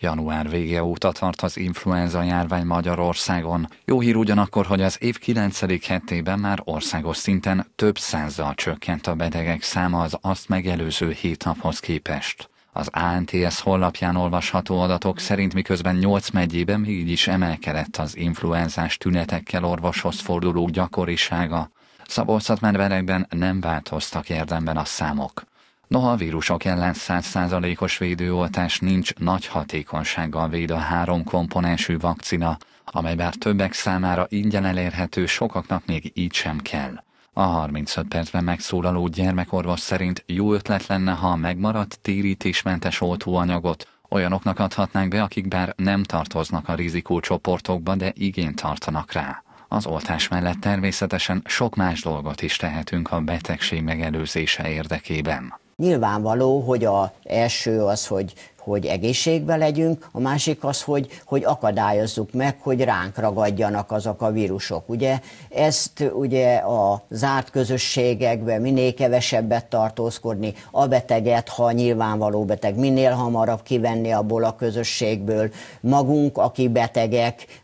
Január vége óta tart az influenza járvány Magyarországon. Jó hír ugyanakkor, hogy az év 9. hetében már országos szinten több százal csökkent a betegek száma az azt megelőző hét naphoz képest. Az ANTS honlapján olvasható adatok szerint miközben 8 megyében mégis emelkedett az influenzás tünetekkel orvoshoz forduló gyakorisága. Szabolcsatmenverekben nem változtak érdemben a számok. Noha a vírusok ellen 100%-os védőoltás nincs, nagy hatékonysággal véd a három komponensű vakcina, amely bár többek számára ingyen elérhető, sokaknak még így sem kell. A 35 percben megszólaló gyermekorvos szerint jó ötlet lenne, ha a megmaradt térítésmentes oltóanyagot olyanoknak adhatnánk be, akik bár nem tartoznak a rizikócsoportokba, de igényt tartanak rá. Az oltás mellett természetesen sok más dolgot is tehetünk a betegség megelőzése érdekében. Nyilvánvaló, hogy a első az, hogy hogy egészségben legyünk, a másik az, hogy, hogy akadályozzuk meg, hogy ránk ragadjanak azok a vírusok. Ugye ezt ugye a zárt közösségekben minél kevesebbet tartózkodni, a beteget, ha nyilvánvaló beteg, minél hamarabb kivenni abból a közösségből, magunk, aki betegek,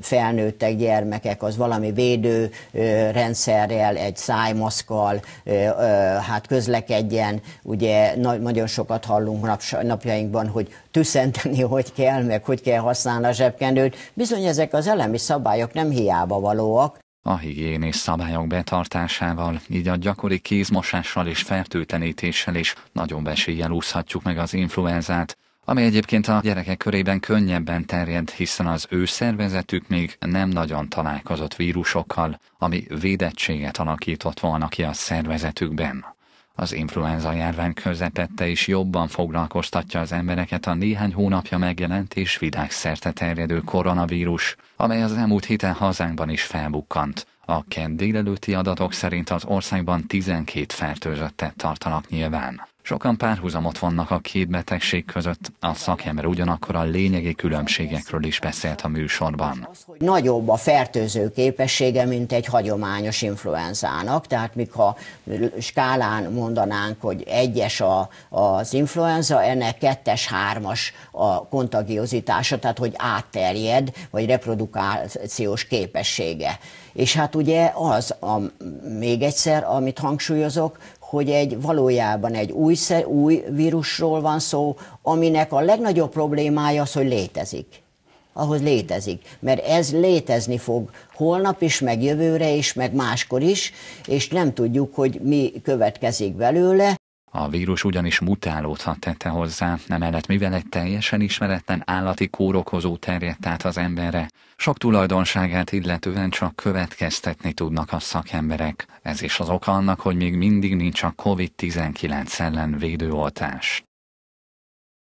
felnőttek gyermekek, az valami védő rendszerrel, egy szájmaszkal, hát közlekedjen, ugye nagyon sokat hallunk napjainkban, kapcsolatban, hogy tüszenteni hogy kell, meg hogy kell használni a zsebkendőt, bizony ezek az elemi szabályok nem hiába valóak. A higiénés szabályok betartásával, így a gyakori kézmosással és fertőtlenítéssel is nagyon eséllyel úszhatjuk meg az influenzát, ami egyébként a gyerekek körében könnyebben terjed, hiszen az ő szervezetük még nem nagyon találkozott vírusokkal, ami védettséget alakított volna ki a szervezetükben. Az influenza járvány közepette is jobban foglalkoztatja az embereket a néhány hónapja megjelent és vidágszerte terjedő koronavírus, amely az elmúlt héten hazánkban is felbukkant. A kedd délelőtti adatok szerint az országban 12 fertőzöttet tartanak nyilván. Sokan párhuzamot vannak a két betegség között, a szakember ugyanakkor a lényegi különbségekről is beszélt a műsorban. Nagyobb a fertőző képessége, mint egy hagyományos influenzának, tehát mikha skálán mondanánk, hogy egyes a, az influenza, ennek kettes-hármas a kontagiozitása, tehát hogy átterjed, vagy reprodukációs képessége. És hát ugye az, a, még egyszer, amit hangsúlyozok, hogy egy valójában egy új, új vírusról van szó, aminek a legnagyobb problémája az, hogy létezik. Ahhoz létezik, mert ez létezni fog holnap is, meg jövőre is, meg máskor is, és nem tudjuk, hogy mi következik belőle. A vírus ugyanis mutálódhat tette hozzá, emellett mivel egy teljesen ismeretlen állati kórokozó terjedt át az emberre, sok tulajdonságát illetően csak következtetni tudnak a szakemberek. Ez is az oka annak, hogy még mindig nincs a COVID-19 ellen védőoltás.